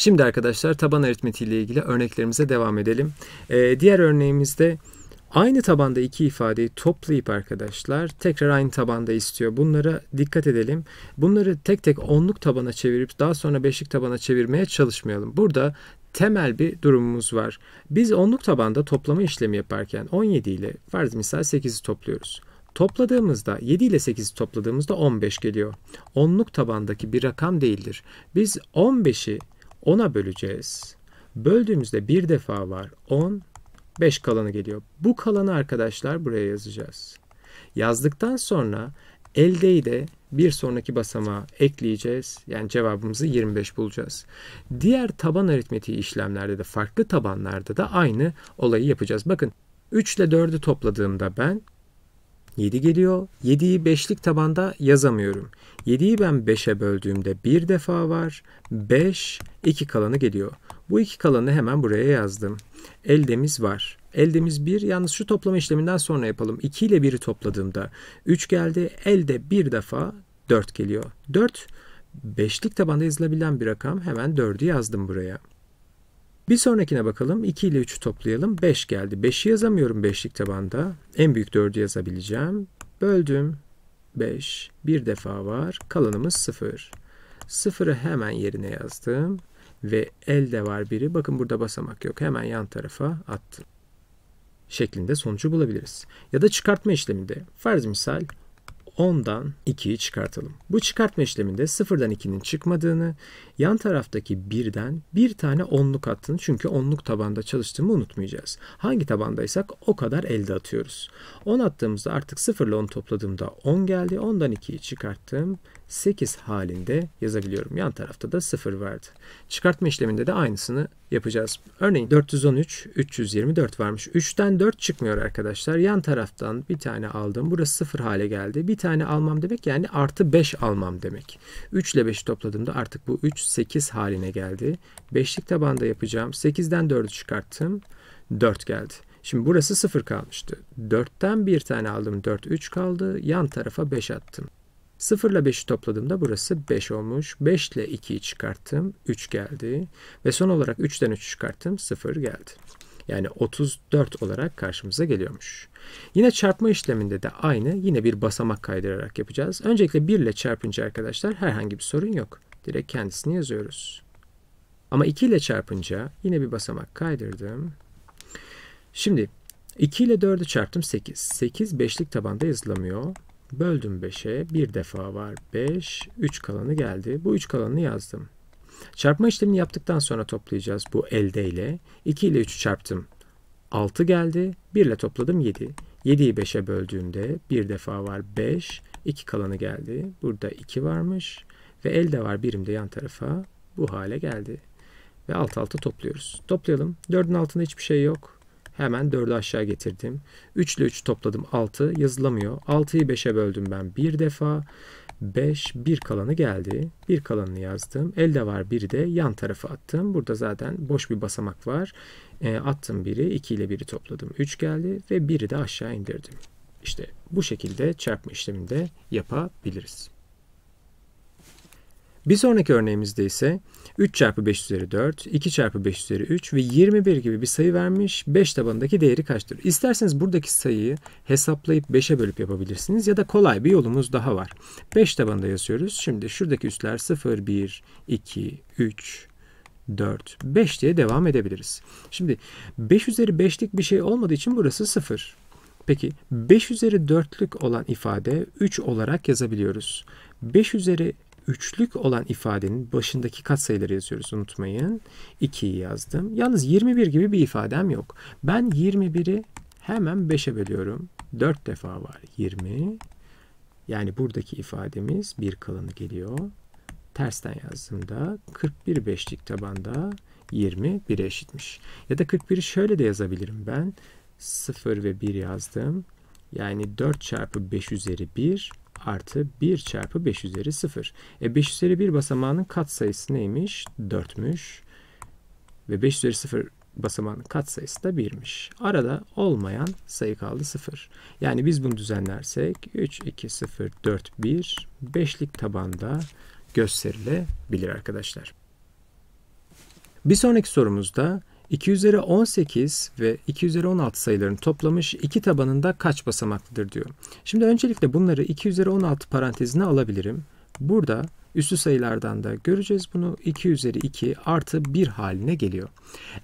Şimdi arkadaşlar taban aritmetiği ile ilgili örneklerimize devam edelim. Ee, diğer örneğimizde aynı tabanda iki ifadeyi toplayıp arkadaşlar tekrar aynı tabanda istiyor. Bunlara dikkat edelim. Bunları tek tek onluk tabana çevirip daha sonra beşlik tabana çevirmeye çalışmayalım. Burada temel bir durumumuz var. Biz onluk tabanda toplama işlemi yaparken 17 ile farz misal 8'i topluyoruz. Topladığımızda 7 ile 8'i topladığımızda 15 geliyor. Onluk tabandaki bir rakam değildir. Biz 15'i 10'a böleceğiz. Böldüğümüzde bir defa var 10, 5 kalanı geliyor. Bu kalanı arkadaşlar buraya yazacağız. Yazdıktan sonra eldeyi de bir sonraki basamağa ekleyeceğiz. Yani cevabımızı 25 bulacağız. Diğer taban aritmetiği işlemlerde de farklı tabanlarda da aynı olayı yapacağız. Bakın 3 ile 4'ü topladığımda ben 7 geliyor. 7'yi 5'lik tabanda yazamıyorum. 7'yi ben 5'e böldüğümde bir defa var. 5, 2 kalanı geliyor. Bu iki kalanı hemen buraya yazdım. Eldemiz var. Eldemiz 1. Yalnız şu toplama işleminden sonra yapalım. 2 ile 1'i topladığımda 3 geldi. Elde bir defa 4 geliyor. 4, 5'lik tabanda yazılabilen bir rakam. Hemen 4'ü yazdım buraya. Bir sonrakine bakalım. 2 ile 3'ü toplayalım. 5 geldi. 5'i yazamıyorum 5'lik tabanda. En büyük 4'ü yazabileceğim. Böldüm. 5. Bir defa var. Kalanımız 0. 0'ı hemen yerine yazdım. Ve elde var biri. Bakın burada basamak yok. Hemen yan tarafa attım şeklinde sonucu bulabiliriz. Ya da çıkartma işleminde. Farz misal 10'dan 2'yi çıkartalım. Bu çıkartma işleminde 0'dan 2'nin çıkmadığını, yan taraftaki 1'den bir tane onluk attığını çünkü onluk tabanda çalıştığımı unutmayacağız. Hangi tabandaysak o kadar elde atıyoruz. 10 attığımızda artık 0 ile 10 topladığımda 10 geldi. 10'dan 2'yi çıkarttım. 8 halinde yazabiliyorum. Yan tarafta da 0 vardı. Çıkartma işleminde de aynısını yapacağız. Örneğin 413, 324 varmış. 3'ten 4 çıkmıyor arkadaşlar. Yan taraftan bir tane aldım. Burası 0 hale geldi. Bir tane almam demek yani artı 5 almam demek. 3 ile 5'i topladığımda artık bu 3 8 haline geldi. 5'lik tabanda yapacağım. 8'den 4'ü çıkarttım. 4 geldi. Şimdi burası 0 kalmıştı. 4'ten 1 tane aldım 4 3 kaldı. Yan tarafa 5 attım. 0 ile 5'i topladığımda burası 5 olmuş. 5 ile 2'yi çıkarttım. 3 geldi. Ve son olarak 3'ten 3 çıkarttım. 0 geldi. Yani 34 olarak karşımıza geliyormuş. Yine çarpma işleminde de aynı. Yine bir basamak kaydırarak yapacağız. Öncelikle 1 ile çarpınca arkadaşlar herhangi bir sorun yok. Direkt kendisini yazıyoruz. Ama 2 ile çarpınca yine bir basamak kaydırdım. Şimdi 2 ile 4'ü çarptım 8. 8 5'lik tabanda yazılamıyor. Böldüm 5'e. Bir defa var 5. 3 kalanı geldi. Bu 3 kalanını yazdım. Çarpma işlemini yaptıktan sonra toplayacağız bu elde ile. 2 ile 3'ü çarptım. 6 geldi. 1 ile topladım 7. 7'yi 5'e böldüğümde bir defa var 5. 2 kalanı geldi. Burada 2 varmış. Ve elde var birim de yan tarafa bu hale geldi. Ve alt alta topluyoruz. Toplayalım. 4'ün altında hiçbir şey yok. Hemen 4'ü aşağı getirdim. 3 ile 3 topladım 6. Yazılamıyor. 6'yı 5'e böldüm ben bir defa. 5, 1 kalanı geldi. 1 kalanını yazdım. Elde var 1'i de yan tarafa attım. Burada zaten boş bir basamak var. E, attım 1'i, 2 ile 1'i topladım. 3 geldi ve 1'i de aşağı indirdim. İşte bu şekilde çarpma işlemini de yapabiliriz. Bir sonraki örneğimizde ise 3 çarpı 5 üzeri 4, 2 çarpı 5 üzeri 3 ve 21 gibi bir sayı vermiş. 5 tabanındaki değeri kaçtır? İsterseniz buradaki sayıyı hesaplayıp 5'e bölüp yapabilirsiniz ya da kolay bir yolumuz daha var. 5 tabanında yazıyoruz. Şimdi şuradaki üsler 0, 1, 2, 3, 4, 5 diye devam edebiliriz. Şimdi 5 üzeri 5'lik bir şey olmadığı için burası 0. Peki 5 üzeri 4'lük olan ifade 3 olarak yazabiliyoruz. 5 üzeri üçlük olan ifadenin başındaki katsayıları yazıyoruz unutmayın. 2'yi yazdım. Yalnız 21 gibi bir ifadem yok. Ben 21'i hemen 5'e bölüyorum. 4 defa var 20. Yani buradaki ifademiz bir kalanı geliyor. Tersten yazdığımda 41 beşlik tabanda 20 1'e eşitmiş. Ya da 41'i şöyle de yazabilirim ben. 0 ve 1 yazdım. Yani 4 çarpı 5 üzeri 1 artı 1 çarpı 5 üzeri 0. E 5 üzeri 1 basamağının sayısı neymiş? 4'müş. Ve 5 üzeri 0 basamağının sayısı da 1'miş. Arada olmayan sayı kaldı 0. Yani biz bunu düzenlersek 3, 2, 0, 4, 1, 5'lik tabanda gösterilebilir arkadaşlar. Bir sonraki sorumuzda 2 üzeri 18 ve 2 üzeri 16 sayıların toplamış iki tabanında kaç basamaklıdır diyor. Şimdi öncelikle bunları 2 üzeri 16 parantezine alabilirim. Burada üstü sayılardan da göreceğiz bunu 2 üzeri 2 artı 1 haline geliyor.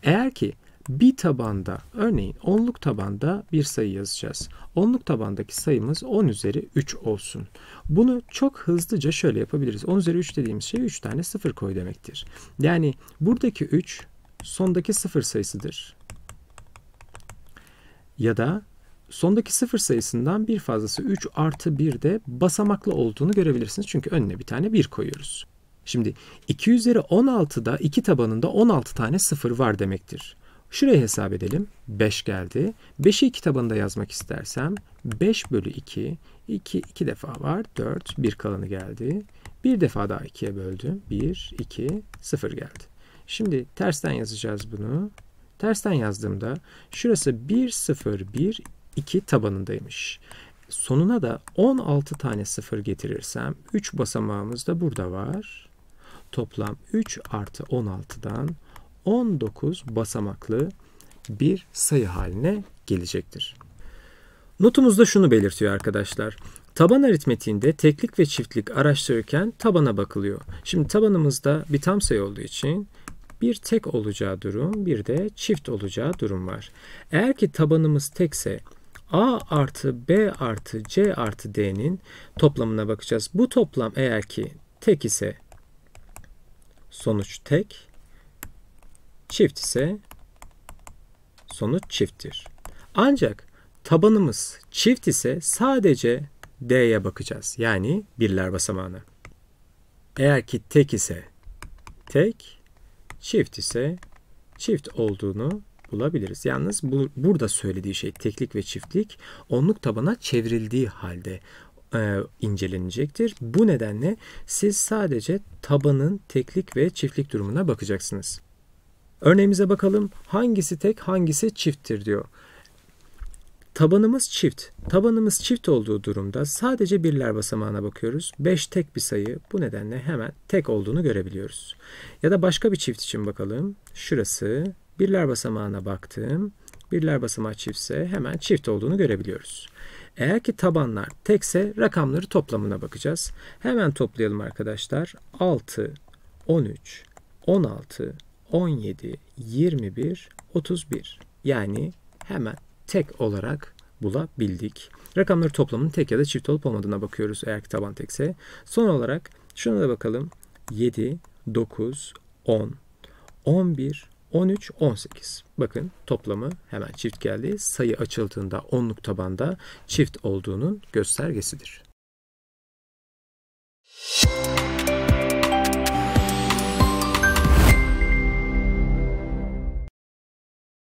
Eğer ki bir tabanda örneğin onluk tabanda bir sayı yazacağız. Onluk tabandaki sayımız 10 üzeri 3 olsun. Bunu çok hızlıca şöyle yapabiliriz. 10 üzeri 3 dediğimiz şey 3 tane sıfır koy demektir. Yani buradaki 3 sondaki sıfır sayısıdır. Ya da sondaki sıfır sayısından bir fazlası 3 artı 1 de basamaklı olduğunu görebilirsiniz. Çünkü önüne bir tane 1 koyuyoruz. Şimdi 2 üzeri 16'da 2 tabanında 16 tane sıfır var demektir. Şurayı hesap edelim. 5 geldi. 5'i 2 tabanında yazmak istersem 5 bölü 2. 2 2 defa var. 4. 1 kalanı geldi. Bir defa daha 2'ye böldüm. 1, 2, 0 geldi. Şimdi tersten yazacağız bunu. Tersten yazdığımda şurası 1 0 1 2 tabanındaymış. Sonuna da 16 tane 0 getirirsem 3 basamağımız da burada var. Toplam 3 artı 16'dan 19 basamaklı bir sayı haline gelecektir. Notumuzda şunu belirtiyor arkadaşlar. Taban aritmetiğinde teklik ve çiftlik araştırırken tabana bakılıyor. Şimdi tabanımızda bir tam sayı olduğu için bir tek olacağı durum bir de çift olacağı durum var. Eğer ki tabanımız tekse A artı B artı C artı D'nin toplamına bakacağız. Bu toplam eğer ki tek ise sonuç tek, çift ise sonuç çifttir. Ancak tabanımız çift ise sadece D'ye bakacağız. Yani birler basamağına. Eğer ki tek ise tek, çift ise çift olduğunu bulabiliriz. Yalnız bu, burada söylediği şey teklik ve çiftlik onluk tabana çevrildiği halde e, incelenecektir. Bu nedenle siz sadece tabanın teklik ve çiftlik durumuna bakacaksınız. Örneğimize bakalım hangisi tek hangisi çifttir diyor. Tabanımız çift. Tabanımız çift olduğu durumda sadece birler basamağına bakıyoruz. 5 tek bir sayı. Bu nedenle hemen tek olduğunu görebiliyoruz. Ya da başka bir çift için bakalım. Şurası birler basamağına baktım. Birler basamağı çiftse hemen çift olduğunu görebiliyoruz. Eğer ki tabanlar tekse rakamları toplamına bakacağız. Hemen toplayalım arkadaşlar. 6, 13, 16, 17, 21, 31. Yani hemen tek olarak bulabildik. Rakamları toplamının tek ya da çift olup olmadığına bakıyoruz eğer ki taban tekse. Son olarak şuna da bakalım. 7, 9, 10, 11, 13, 18. Bakın toplamı hemen çift geldi. Sayı açıldığında onluk tabanda çift olduğunun göstergesidir.